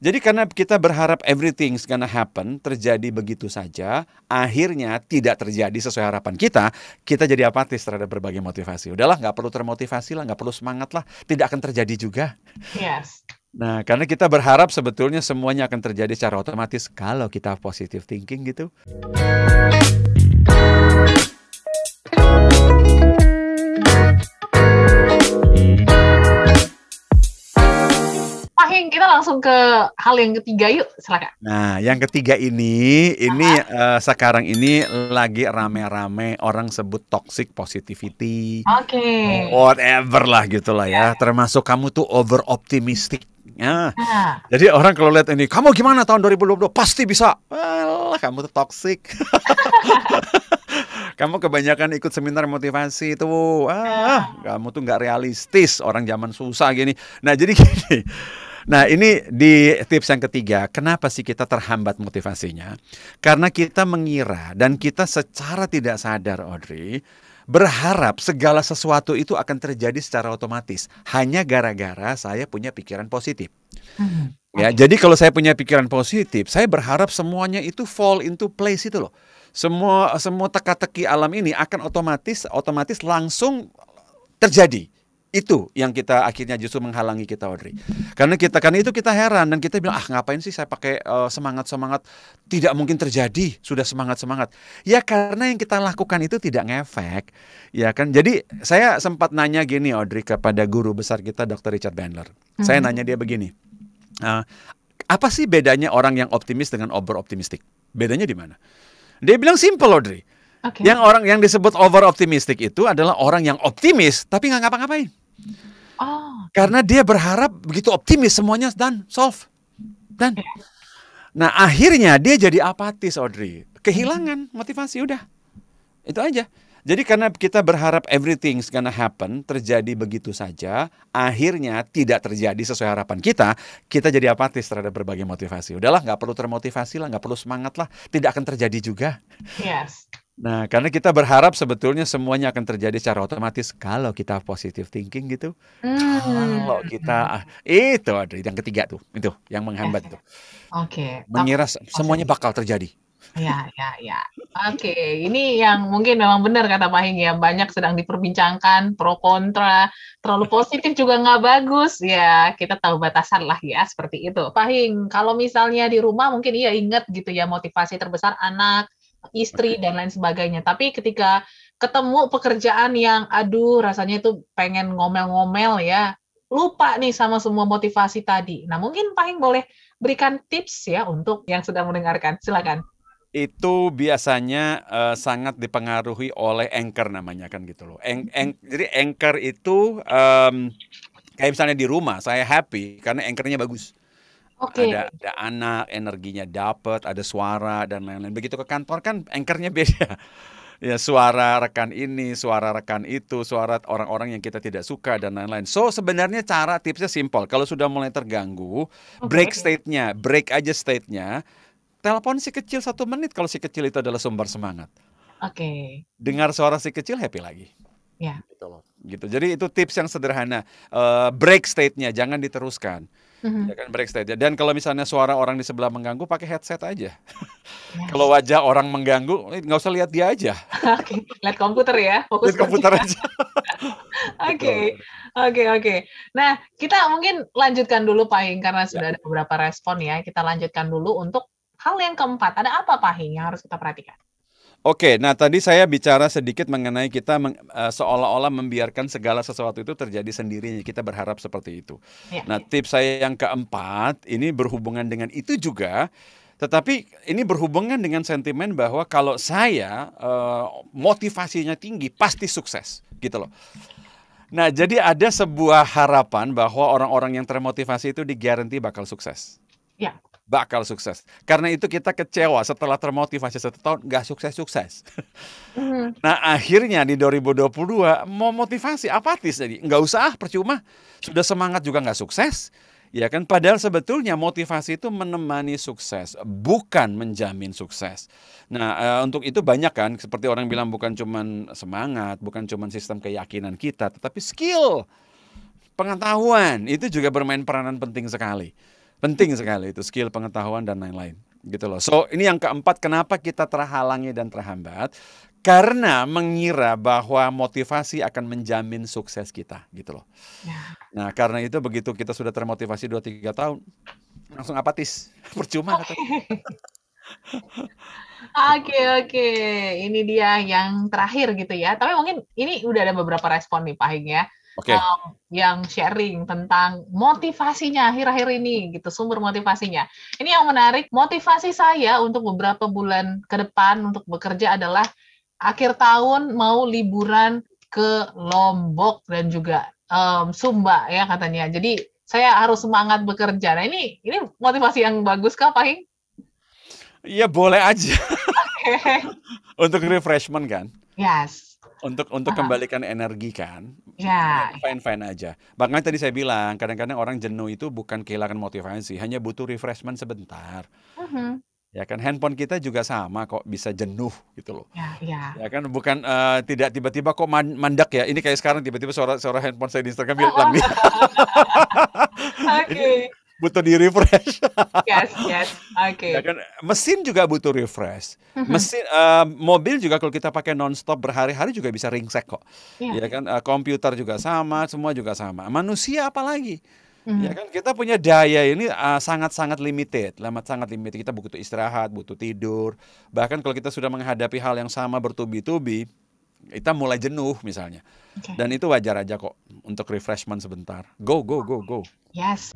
Jadi karena kita berharap everything's gonna happen, terjadi begitu saja, akhirnya tidak terjadi sesuai harapan kita, kita jadi apatis terhadap berbagai motivasi. Udahlah, nggak perlu termotivasi lah, nggak perlu semangat lah, tidak akan terjadi juga. Yes. Nah, karena kita berharap sebetulnya semuanya akan terjadi secara otomatis kalau kita positive thinking gitu. mending kita langsung ke hal yang ketiga yuk, silakan. Nah, yang ketiga ini, ini uh, sekarang ini lagi rame-rame orang sebut toxic positivity. Oke. Okay. Whatever lah gitulah ya. Iya. Termasuk kamu tuh over optimistic. Ya. Nah. Jadi orang kalau lihat ini, kamu gimana tahun 2022 pasti bisa. Alah, kamu tuh toxic. kamu kebanyakan ikut seminar motivasi itu ah kamu tuh nggak realistis orang zaman susah gini nah jadi gini Nah, ini di tips yang ketiga, kenapa sih kita terhambat motivasinya? Karena kita mengira dan kita secara tidak sadar, Audrey, berharap segala sesuatu itu akan terjadi secara otomatis hanya gara-gara saya punya pikiran positif. Hmm. Ya, jadi kalau saya punya pikiran positif, saya berharap semuanya itu fall into place itu loh. Semua semua teka-teki alam ini akan otomatis otomatis langsung terjadi itu yang kita akhirnya justru menghalangi kita Audrey. Karena kita karena itu kita heran dan kita bilang ah ngapain sih saya pakai uh, semangat-semangat tidak mungkin terjadi, sudah semangat-semangat. Ya karena yang kita lakukan itu tidak ngefek. Ya kan? Jadi saya sempat nanya gini Audrey kepada guru besar kita Dr. Richard Bandler. Mm-hmm. Saya hmm. nanya dia begini. Uh, apa sih bedanya orang yang optimis dengan over optimistik? Bedanya di mana? Dia bilang simple Audrey Okay. Yang orang yang disebut over optimistik itu adalah orang yang optimis tapi nggak ngapa-ngapain. Oh. Karena dia berharap begitu optimis semuanya dan solve dan. Iya. Nah akhirnya dia jadi apatis Audrey, kehilangan motivasi udah itu aja. Jadi karena kita berharap everything's gonna happen, terjadi begitu saja, akhirnya tidak terjadi sesuai harapan kita, kita jadi apatis terhadap berbagai motivasi. Udahlah, nggak perlu termotivasi lah, nggak perlu semangat lah, tidak akan terjadi juga. Yes. Nah, karena kita berharap sebetulnya semuanya akan terjadi secara otomatis kalau kita positive thinking gitu. Hmm. Kalau kita ah, itu ada yang ketiga tuh, itu yang menghambat tuh. Oke. Okay. Mengira semuanya bakal terjadi. Ya, ya, ya. Oke, okay. ini yang mungkin memang benar kata Pak Hing ya, banyak sedang diperbincangkan pro kontra, terlalu positif juga nggak bagus ya. Kita tahu batasan lah ya seperti itu. Pak Hing, kalau misalnya di rumah mungkin iya ingat gitu ya motivasi terbesar anak istri dan lain sebagainya. Tapi ketika ketemu pekerjaan yang aduh rasanya itu pengen ngomel-ngomel ya, lupa nih sama semua motivasi tadi. Nah, mungkin Pahing boleh berikan tips ya untuk yang sedang mendengarkan. Silakan itu biasanya uh, sangat dipengaruhi oleh anchor namanya kan gitu loh. Eng -eng mm-hmm. jadi anchor itu um, kayak misalnya di rumah saya happy karena anchornya bagus. Okay. Ada ada anak, energinya dapat, ada suara dan lain-lain. Begitu ke kantor kan engkernya beda. ya suara rekan ini, suara rekan itu, suara orang-orang yang kita tidak suka dan lain-lain. So sebenarnya cara tipsnya simpel. Kalau sudah mulai terganggu, okay. break state-nya, break aja state-nya. Telepon si kecil satu menit kalau si kecil itu adalah sumber semangat. Oke. Okay. Dengar suara si kecil happy lagi. Ya. Yeah. Gitu, gitu Jadi itu tips yang sederhana. Uh, break state-nya, jangan diteruskan hmm Ya kan backstage. Dan kalau misalnya suara orang di sebelah mengganggu, pakai headset aja. Yes. kalau wajah orang mengganggu, eh, nggak usah lihat dia aja. okay. lihat komputer ya. Fokus lihat komputer aja. Oke, oke, oke. Nah, kita mungkin lanjutkan dulu Pak Hing karena ya. sudah ada beberapa respon ya. Kita lanjutkan dulu untuk hal yang keempat. Ada apa Pak Hing yang harus kita perhatikan? Oke, nah tadi saya bicara sedikit mengenai kita meng, uh, seolah-olah membiarkan segala sesuatu itu terjadi sendirinya. Kita berharap seperti itu. Ya. Nah, tips saya yang keempat ini berhubungan dengan itu juga, tetapi ini berhubungan dengan sentimen bahwa kalau saya uh, motivasinya tinggi pasti sukses, gitu loh. Nah, jadi ada sebuah harapan bahwa orang-orang yang termotivasi itu digaranti bakal sukses. Ya bakal sukses. Karena itu kita kecewa setelah termotivasi satu tahun nggak sukses-sukses. Mm. Nah akhirnya di 2022 mau motivasi apatis jadi nggak usah ah, percuma sudah semangat juga nggak sukses. Ya kan padahal sebetulnya motivasi itu menemani sukses, bukan menjamin sukses. Nah, e, untuk itu banyak kan seperti orang bilang bukan cuman semangat, bukan cuman sistem keyakinan kita, tetapi skill, pengetahuan itu juga bermain peranan penting sekali. Penting sekali itu skill pengetahuan dan lain-lain. Gitu loh. So, ini yang keempat kenapa kita terhalangi dan terhambat? Karena mengira bahwa motivasi akan menjamin sukses kita, gitu loh. Ya. Nah, karena itu begitu kita sudah termotivasi dua tiga tahun, langsung apatis. Percuma okay. Oke oke, ini dia yang terakhir gitu ya. Tapi mungkin ini udah ada beberapa respon nih Pak Hing ya okay. um, yang sharing tentang motivasinya akhir-akhir ini gitu sumber motivasinya. Ini yang menarik motivasi saya untuk beberapa bulan ke depan untuk bekerja adalah akhir tahun mau liburan ke Lombok dan juga um, Sumba ya katanya. Jadi saya harus semangat bekerja. Nah ini ini motivasi yang bagus kah Pak Hing? Iya boleh aja. Okay. Untuk refreshment kan? Yes untuk untuk uh. kembalikan energi kan yeah. fine fine aja bahkan tadi saya bilang kadang-kadang orang jenuh itu bukan kehilangan motivasi hanya butuh refreshment sebentar uh mhm. -huh. Ya kan handphone kita juga sama kok bisa jenuh gitu loh. Ya, ya. ya kan bukan uh, tidak tiba-tiba kok mandak ya. Ini kayak sekarang tiba-tiba suara suara handphone saya di Instagram hilang Oke. Okay butuh di refresh. yes, yes. Oke. Okay. Ya Dan mesin juga butuh refresh. Mm-hmm. Mesin uh, mobil juga kalau kita pakai nonstop berhari-hari juga bisa ringsek kok. Yeah. Ya kan uh, komputer juga sama, semua juga sama. Manusia apalagi? Mm. Ya kan kita punya daya ini sangat-sangat uh, sangat limited, amat sangat limited. Kita butuh istirahat, butuh tidur. Bahkan kalau kita sudah menghadapi hal yang sama bertubi-tubi, kita mulai jenuh misalnya. Okay. Dan itu wajar aja kok untuk refreshment sebentar. Go go go go. Yes.